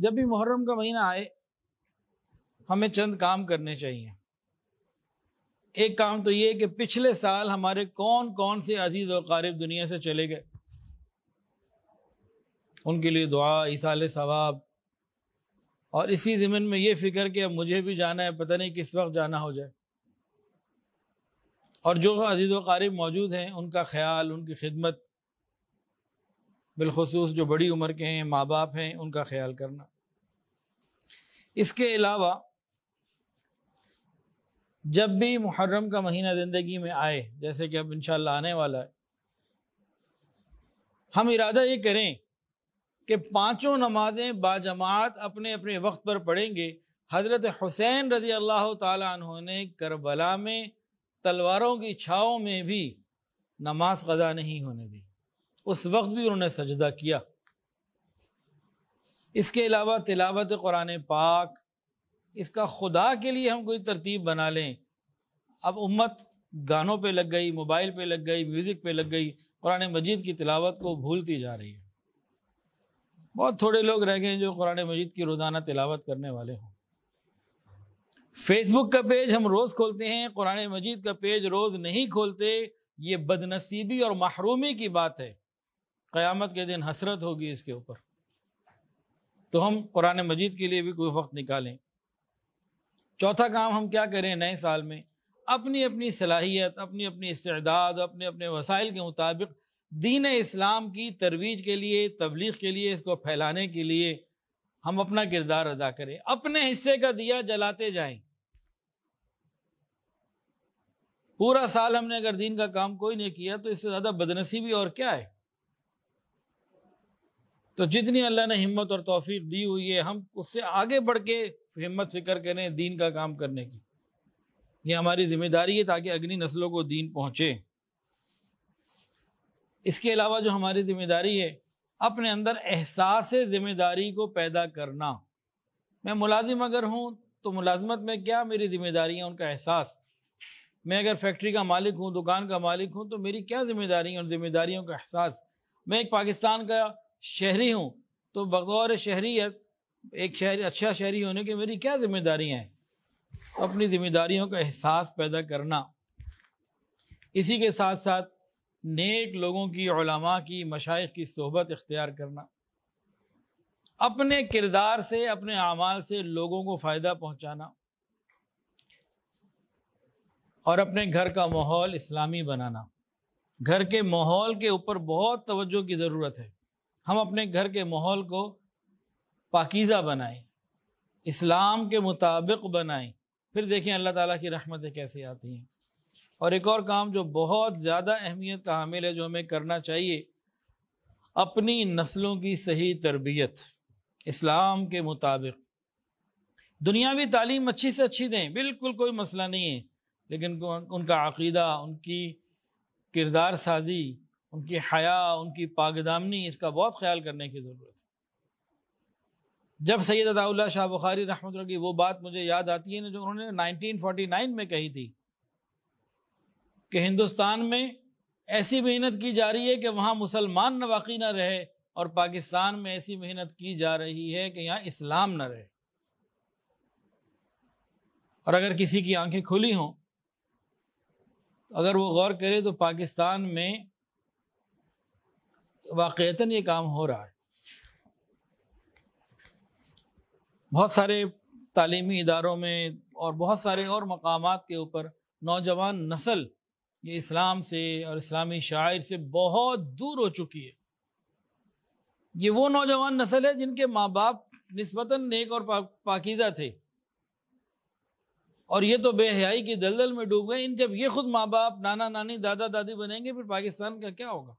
जब भी मुहर्रम का महीना आए हमें चंद काम करने चाहिए एक काम तो ये कि पिछले साल हमारे कौन कौन से अजीज और कारिब दुनिया से चले गए उनके लिए दुआ ईसाल सवाब और इसी जमीन में ये फ़िक्र कि अब मुझे भी जाना है पता नहीं किस वक्त जाना हो जाए और जो अजीज़ व कारिब मौजूद हैं उनका ख्याल उनकी खिदमत बिलखसूस जो बड़ी उम्र के हैं माँ बाप हैं उनका ख्याल करना इसके अलावा जब भी मुहर्रम का महीना ज़िंदगी में आए जैसे कि अब इंशाल्लाह आने वाला है हम इरादा ये करें कि पांचों नमाजें बाजमात अपने अपने वक्त पर पढ़ेंगे हज़रत हुसैन रजी अल्लाह तु ने करबला में तलवारों की छाओं में भी नमाज कदा नहीं होने दी उस वक्त भी उन्होंने सजदा किया इसके अलावा तिलावत कुरान पाक इसका खुदा के लिए हम कोई तरतीब बना लें अब उम्मत गानों पर लग गई मोबाइल पर लग गई म्यूज़िक पर लग गई कुरान मजीद की तिलावत को भूलती जा रही है बहुत थोड़े लोग रह गए जो कुरान मजीद की रोज़ाना तिलावत करने वाले हों फेसबुक का पेज हम रोज़ खोलते हैं कुरान मजीद का पेज रोज़ नहीं खोलते ये बदनसीबी और महरूमी की बात है क़यामत के दिन हसरत होगी इसके ऊपर तो हम कुरान मजीद के लिए भी कोई वक्त निकालें चौथा काम हम क्या करें नए साल में अपनी अपनी सलाहियत अपनी अपनी इस्तेदाद अपने अपने वसाइल के मुताबिक दीन इस्लाम की तरवीज के लिए तबलीग के लिए इसको फैलाने के लिए हम अपना किरदार अदा करें अपने हिस्से का दिया जलाते जाए पूरा साल हमने अगर दीन का काम कोई नहीं किया तो इससे ज़्यादा बदनसीबी और क्या है तो जितनी अल्लाह ने हिम्मत और तोफीक दी हुई है हम उससे आगे बढ़ के हिम्मत फिक्र करें दीन का काम करने की ये हमारी जिम्मेदारी है ताकि अगली नस्लों को दीन पहुँचे इसके अलावा जो हमारी जिम्मेदारी है अपने अंदर एहसास ज़िम्मेदारी को पैदा करना मैं मुलाजिम अगर हूँ तो मुलाजमत में क्या मेरी जिम्मेदारी है उनका एहसास मैं अगर फैक्ट्री का मालिक हूँ दुकान का मालिक हूँ तो मेरी क्या जिम्मेदारी है उन जिम्मेदारियों का एहसास मैं एक पाकिस्तान का शहरी हूँ तो बगौर शहरीत एक शहरी अच्छा शहरी होने की मेरी क्या जिम्मेदारियाँ हैं तो अपनी जिम्मेदारियों का एहसास पैदा करना इसी के साथ साथ नेक लोगों की ओलामा की मशाइ की सोहबत इख्तियार करना अपने किरदार से अपने अमाल से लोगों को फ़ायदा पहुंचाना और अपने घर का माहौल इस्लामी बनाना घर के माहौल के ऊपर बहुत तवज्जो की ज़रूरत है हम अपने घर के माहौल को पाकिज़ा बनाएं इस्लाम के मुताबिक बनाएं फिर देखें अल्लाह ताला की रहमतें कैसे आती हैं और एक और काम जो बहुत ज़्यादा अहमियत का हामिल है जो हमें करना चाहिए अपनी नस्लों की सही तरबियत इस्लाम के मुताबिक दुनियावी तालीम अच्छी से अच्छी दें बिल्कुल कोई मसला नहीं है लेकिन उनका अकीदा उनकी किरदार साजी उनकी हया उनकी पागदामनी इसका बहुत ख्याल करने की ज़रूरत है जब सैद अदाउल्ला शाह बुखारी रहमत की वो बात मुझे याद आती है ना जो उन्होंने 1949 में कही थी कि हिंदुस्तान में ऐसी मेहनत की जा रही है कि वहाँ मुसलमान न वाकई ना रहे और पाकिस्तान में ऐसी मेहनत की जा रही है कि यहाँ इस्लाम न रहे और अगर किसी की आंखें खुली हों तो अगर वो गौर करे तो पाकिस्तान में वाक़ता ये काम हो रहा है बहुत सारे तालीमी इदारों में और बहुत सारे और मकाम के ऊपर नौजवान नस्ल ये इस्लाम से और इस्लामी शायर से बहुत दूर हो चुकी है ये वो नौजवान नस्ल है जिनके माँ बाप नस्बता नेक और पा, पाकिज़ा थे और ये तो बेहयाई की दलदल में डूब गए इन जब ये खुद माँ बाप नाना नानी दादा दादी बनेंगे फिर पाकिस्तान का क्या होगा